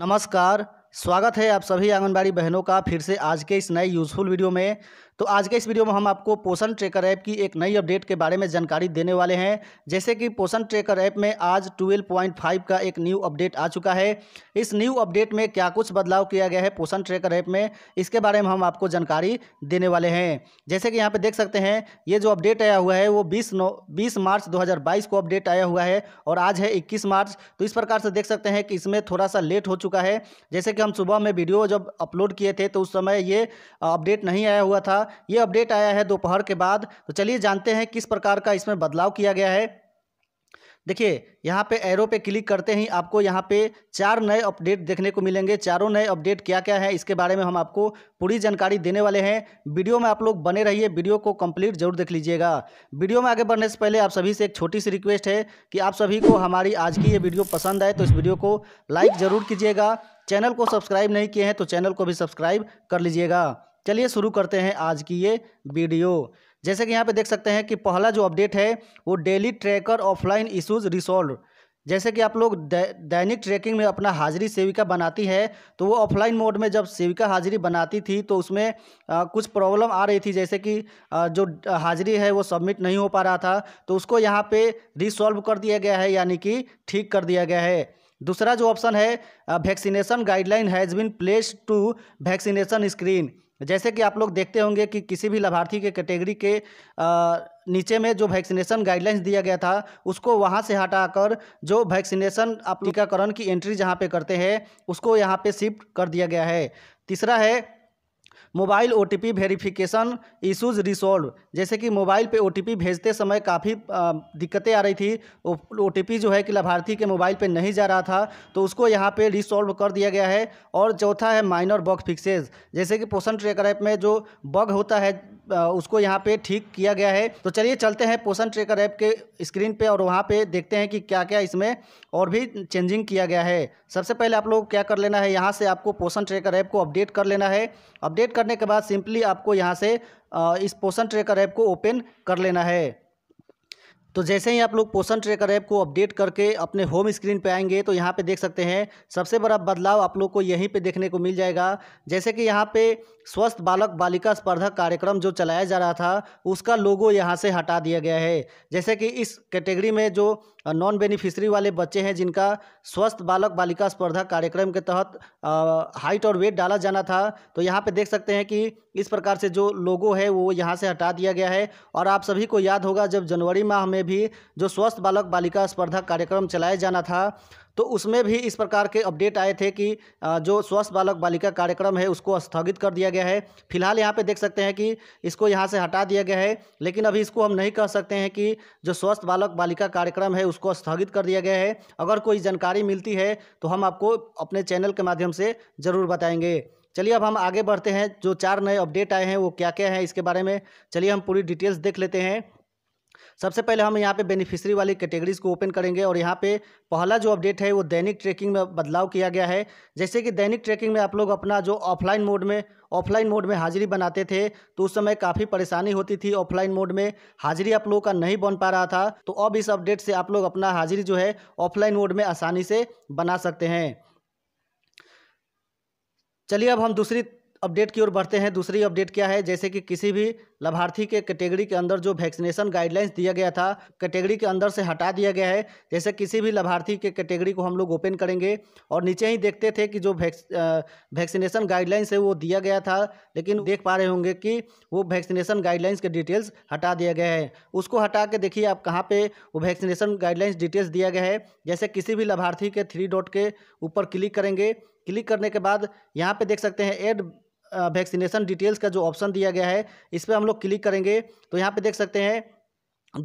नमस्कार स्वागत है आप सभी आंगनबाड़ी बहनों का फिर से आज के इस नए यूज़फुल वीडियो में तो आज के इस वीडियो में हम आपको पोषण ट्रेकर ऐप की एक नई अपडेट के बारे में जानकारी देने वाले हैं जैसे कि पोषण ट्रेकर ऐप में आज 12.5 का एक न्यू अपडेट आ चुका है इस न्यू अपडेट में क्या कुछ बदलाव किया गया है पोषण ट्रेकर ऐप में इसके बारे में हम आपको जानकारी देने वाले हैं जैसे कि यहाँ पर देख सकते हैं ये जो अपडेट आया हुआ है वो बीस नौ बीस मार्च दो को अपडेट आया हुआ है और आज है इक्कीस मार्च तो इस प्रकार से देख सकते हैं कि इसमें थोड़ा सा लेट हो चुका है जैसे कि हम सुबह में वीडियो जब अपलोड किए थे तो उस समय ये अपडेट नहीं आया हुआ था ये अपडेट आया है दोपहर के बाद तो चलिए जानते हैं किस प्रकार का इसमें बदलाव किया गया है देखिए यहाँ पे एरो पे क्लिक करते ही आपको यहाँ पे चार नए अपडेट देखने को मिलेंगे चारों नए अपडेट क्या क्या है इसके बारे में हम आपको पूरी जानकारी देने वाले हैं वीडियो में आप लोग बने रहिए वीडियो को कंप्लीट जरूर देख लीजिएगा वीडियो में आगे बढ़ने से पहले आप सभी से एक छोटी सी रिक्वेस्ट है कि आप सभी को हमारी आज की ये वीडियो पसंद आए तो इस वीडियो को लाइक ज़रूर कीजिएगा चैनल को सब्सक्राइब नहीं किए हैं तो चैनल को भी सब्सक्राइब कर लीजिएगा चलिए शुरू करते हैं आज की ये वीडियो जैसे कि यहाँ पे देख सकते हैं कि पहला जो अपडेट है वो daily tracker offline issues resolve जैसे कि आप लोग दैनिक ट्रैकिंग में अपना हाजिरी सेविका बनाती है तो वो ऑफलाइन मोड में जब सेविका हाजिरी बनाती थी तो उसमें आ, कुछ प्रॉब्लम आ रही थी जैसे कि आ, जो हाजिरी है वो सबमिट नहीं हो पा रहा था तो उसको यहाँ पे रिसॉल्व कर दिया गया है यानी कि ठीक कर दिया गया है दूसरा जो ऑप्शन है vaccination guideline has been place to vaccination screen जैसे कि आप लोग देखते होंगे कि किसी भी लाभार्थी के कैटेगरी के नीचे में जो वैक्सीनेशन गाइडलाइंस दिया गया था उसको वहां से हटाकर जो वैक्सीनेशन आप टीकाकरण की एंट्री जहां पे करते हैं उसको यहां पे शिफ्ट कर दिया गया है तीसरा है mobile O T verification issues resolve जैसे कि मोबाइल पे ओ भेजते समय काफ़ी दिक्कतें आ रही थी ओ टी जो है कि लाभार्थी के मोबाइल पे नहीं जा रहा था तो उसको यहाँ पे रिसोल्व कर दिया गया है और चौथा है माइनर बग फिक्सेज जैसे कि पोषण ट्रेकर ऐप में जो बग होता है उसको यहाँ पे ठीक किया गया है तो चलिए चलते हैं पोषण ट्रेकर ऐप के स्क्रीन पे और वहाँ पे देखते हैं कि क्या क्या इसमें और भी चेंजिंग किया गया है सबसे पहले आप लोग क्या कर लेना है यहाँ से आपको पोषण ट्रेकर ऐप को अपडेट कर लेना है अपडेट करने के बाद सिंपली आपको यहाँ से इस पोषण ट्रेकर ऐप को ओपन कर लेना है तो जैसे ही आप लोग पोषण ट्रेकर ऐप को अपडेट करके अपने होम स्क्रीन पे आएंगे तो यहाँ पे देख सकते हैं सबसे बड़ा बदलाव आप लोग को यहीं पे देखने को मिल जाएगा जैसे कि यहाँ पे स्वस्थ बालक बालिका स्पर्धा कार्यक्रम जो चलाया जा रहा था उसका लोगो यहाँ से हटा दिया गया है जैसे कि इस कैटेगरी में जो नॉन बेनिफिशरी वाले बच्चे हैं जिनका स्वस्थ बालक बालिका स्पर्धा कार्यक्रम के तहत हाइट और वेट डाला जाना था तो यहाँ पर देख सकते हैं कि इस प्रकार से जो लोगो है वो यहाँ से हटा दिया गया है और आप सभी को याद होगा जब जनवरी माह में भी जो स्वस्थ बालक बालिका स्पर्धा कार्यक्रम चलाया जाना था तो उसमें भी इस प्रकार के अपडेट आए थे कि जो स्वस्थ बालक बालिका कार्यक्रम है उसको स्थगित कर दिया गया है फिलहाल यहाँ पे देख सकते हैं कि इसको यहाँ से हटा दिया गया है लेकिन अभी इसको हम नहीं कह सकते हैं कि जो स्वस्थ बालक बालिका कार्यक्रम है उसको स्थगित कर दिया गया है अगर कोई जानकारी मिलती है तो हम आपको अपने चैनल के माध्यम से ज़रूर बताएँगे चलिए अब हम आगे बढ़ते हैं जो चार नए अपडेट आए हैं वो क्या क्या हैं इसके बारे में चलिए हम पूरी डिटेल्स देख लेते हैं सबसे पहले हम यहाँ पे बेनिफिशरी वाली कैटेगरीज को ओपन करेंगे और यहाँ पे पहला जो अपडेट है वो दैनिक ट्रैकिंग में बदलाव किया गया है जैसे कि दैनिक ट्रैकिंग में आप लोग अपना जो ऑफलाइन मोड में ऑफलाइन मोड में हाजिरी बनाते थे तो उस समय काफ़ी परेशानी होती थी ऑफलाइन मोड में हाजिरी आप लोगों का नहीं बन पा रहा था तो अब इस अपडेट से आप लोग अपना हाजिरी जो है ऑफलाइन मोड में आसानी से बना सकते हैं चलिए अब हम दूसरी अपडेट की ओर बढ़ते हैं दूसरी अपडेट क्या है जैसे कि किसी भी लाभार्थी के कैटेगरी के अंदर जो वैक्सीनेशन गाइडलाइंस दिया गया था कैटेगरी के अंदर से हटा दिया गया है जैसे किसी भी लाभार्थी के कैटेगरी को हम लोग ओपन करेंगे और नीचे ही देखते थे कि जो वैक्स वैक्सीनेशन गाइडलाइंस है वो दिया गया था लेकिन देख पा रहे होंगे कि वो वैक्सीनेशन गाइडलाइंस के डिटेल्स हटा दिया गया है उसको हटा के देखिए आप कहाँ पर वो वैक्सीनेशन गाइडलाइंस डिटेल्स दिया गया है जैसे किसी भी लाभार्थी के थ्री डॉट के ऊपर क्लिक करेंगे क्लिक करने के बाद यहाँ पे देख सकते हैं एड वैक्सीनेशन डिटेल्स का जो ऑप्शन दिया गया है इस पर हम लोग क्लिक करेंगे तो यहाँ पे देख सकते हैं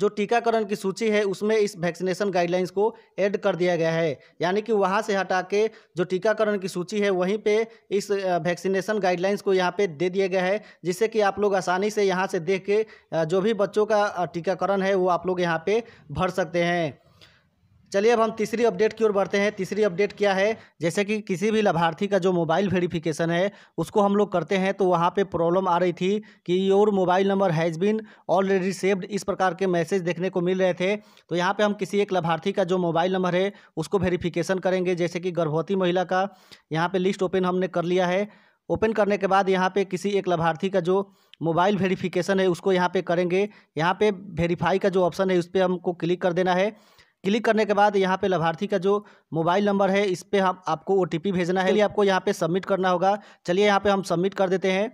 जो टीकाकरण की सूची है उसमें इस वैक्सीनेशन गाइडलाइंस को ऐड कर दिया गया है यानी कि वहाँ से हटा के जो टीकाकरण की सूची है वहीं पे इस वैक्सीनेशन गाइडलाइंस को यहाँ पे दे दिया गया है जिससे कि आप लोग आसानी से यहाँ से देख के जो भी बच्चों का टीकाकरण है वो आप लोग यहाँ पे भर सकते हैं चलिए अब हम तीसरी अपडेट की ओर बढ़ते हैं तीसरी अपडेट क्या है जैसे कि किसी भी लाभार्थी का जो मोबाइल वेरिफिकेशन है उसको हम लोग करते हैं तो वहाँ पे प्रॉब्लम आ रही थी कि your mobile number has been already saved इस प्रकार के मैसेज देखने को मिल रहे थे तो यहाँ पे हम किसी एक लाभार्थी का जो मोबाइल नंबर है उसको वेरीफिकेशन करेंगे जैसे कि गर्भवती महिला का यहाँ पर लिस्ट ओपन हमने कर लिया है ओपन करने के बाद यहाँ पे किसी एक लाभार्थी का जो मोबाइल वेरिफिकेशन है उसको यहाँ पे करेंगे यहाँ पे वेरीफाई का जो ऑप्शन है उस पर हमको क्लिक कर देना है क्लिक करने के बाद यहाँ पे लाभार्थी का जो मोबाइल नंबर है इस पर हम आपको ओ भेजना है चलिए आपको यहाँ पे सबमिट करना होगा चलिए यहाँ पे हम सबमिट कर देते हैं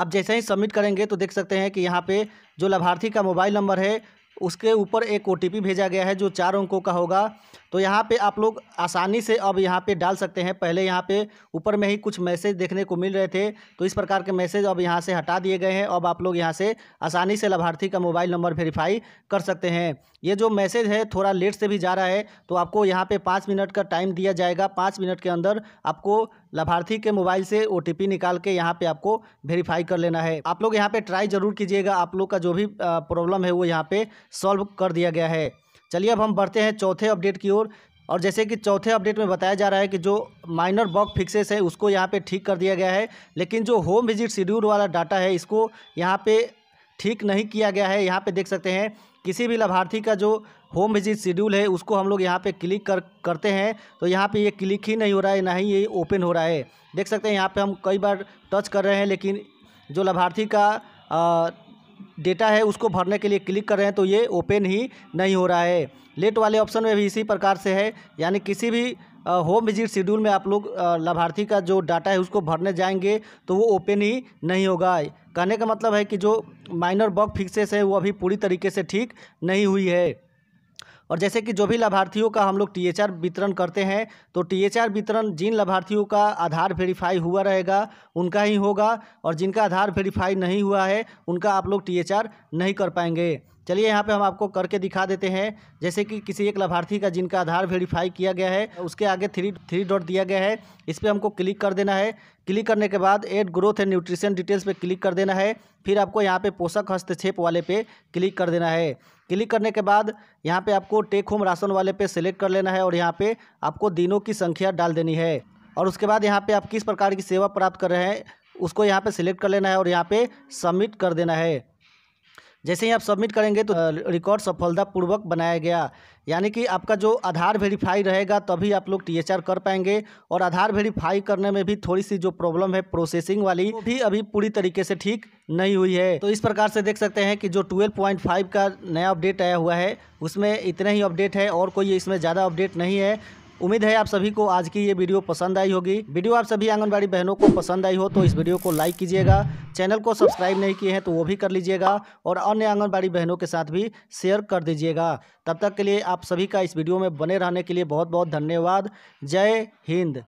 आप जैसे ही सबमिट करेंगे तो देख सकते हैं कि यहाँ पे जो लाभार्थी का मोबाइल नंबर है उसके ऊपर एक ओ भेजा गया है जो चार अंकों का होगा तो यहाँ पे आप लोग आसानी से अब यहाँ पे डाल सकते हैं पहले यहाँ पे ऊपर में ही कुछ मैसेज देखने को मिल रहे थे तो इस प्रकार के मैसेज अब यहाँ से हटा दिए गए हैं अब आप लोग यहाँ से आसानी से लाभार्थी का मोबाइल नंबर वेरीफाई कर सकते हैं ये जो मैसेज है थोड़ा लेट से भी जा रहा है तो आपको यहाँ पर पाँच मिनट का टाइम दिया जाएगा पाँच मिनट के अंदर आपको लाभार्थी के मोबाइल से ओ निकाल के यहाँ पर आपको वेरीफाई कर लेना है आप लोग यहाँ पर ट्राई जरूर कीजिएगा आप लोग का जो भी प्रॉब्लम है वो यहाँ पर सॉल्व कर दिया गया है चलिए अब हम बढ़ते हैं चौथे अपडेट की ओर और, जैसे कि चौथे अपडेट में बताया जा रहा है कि जो माइनर बॉक फिक्सेस है उसको यहाँ पे ठीक कर दिया गया है लेकिन जो होम विजिट शेड्यूल वाला डाटा है इसको यहाँ पे ठीक नहीं किया गया है यहाँ पे देख सकते हैं किसी भी लाभार्थी का जो होम विजिट शेड्यूल है उसको हम लोग यहाँ पे क्लिक कर करते हैं तो यहाँ पे ये यह क्लिक ही नहीं हो रहा है ना ही ये ओपन हो रहा है देख सकते हैं यहाँ पर हम कई बार टच कर रहे हैं लेकिन जो लाभार्थी का डेटा है उसको भरने के लिए क्लिक कर रहे हैं तो ये ओपन ही नहीं हो रहा है लेट वाले ऑप्शन में भी इसी प्रकार से है यानी किसी भी होम विजिट शेड्यूल में आप लोग लाभार्थी का जो डाटा है उसको भरने जाएंगे तो वो ओपन ही नहीं होगा कहने का मतलब है कि जो माइनर बग फिक्सेस है वो अभी पूरी तरीके से ठीक नहीं हुई है और जैसे कि जो भी लाभार्थियों का हम लोग टी वितरण करते हैं तो टी वितरण जिन लाभार्थियों का आधार वेरीफाई हुआ रहेगा उनका ही होगा और जिनका आधार वेरीफाई नहीं हुआ है उनका आप लोग टी नहीं कर पाएंगे चलिए यहाँ पे हम आपको करके दिखा देते हैं जैसे कि किसी एक लाभार्थी का जिनका आधार वेरीफाई किया गया है उसके आगे थ्री थ्री डॉट दिया गया है इस पर हमको क्लिक कर देना है क्लिक करने के बाद add growth and nutrition details पे क्लिक कर देना है फिर आपको यहाँ पे पोषक हस्तक्षेप वाले पे क्लिक कर देना है क्लिक करने के बाद यहाँ पर आपको टेक होम राशन वाले पे सेलेक्ट कर लेना है और यहाँ पर आपको दिनों की संख्या डाल देनी है और उसके बाद यहाँ पर आप किस प्रकार की सेवा प्राप्त कर रहे हैं उसको यहाँ पर सिलेक्ट कर लेना है और यहाँ पर सबमिट कर देना है जैसे ही आप सबमिट करेंगे तो रिकॉर्ड सफलतापूर्वक बनाया गया यानी कि आपका जो आधार वेरीफाई रहेगा तभी आप लोग टीएचआर कर पाएंगे और आधार वेरीफाई करने में भी थोड़ी सी जो प्रॉब्लम है प्रोसेसिंग वाली भी अभी पूरी तरीके से ठीक नहीं हुई है तो इस प्रकार से देख सकते हैं कि जो 12.5 का नया अपडेट आया हुआ है उसमें इतना ही अपडेट है और कोई इसमें ज़्यादा अपडेट नहीं है उम्मीद है आप सभी को आज की ये वीडियो पसंद आई होगी वीडियो आप सभी आंगनबाड़ी बहनों को पसंद आई हो तो इस वीडियो को लाइक कीजिएगा चैनल को सब्सक्राइब नहीं किए हैं तो वो भी कर लीजिएगा और अन्य आंगनबाड़ी बहनों के साथ भी शेयर कर दीजिएगा तब तक के लिए आप सभी का इस वीडियो में बने रहने के लिए बहुत बहुत धन्यवाद जय हिंद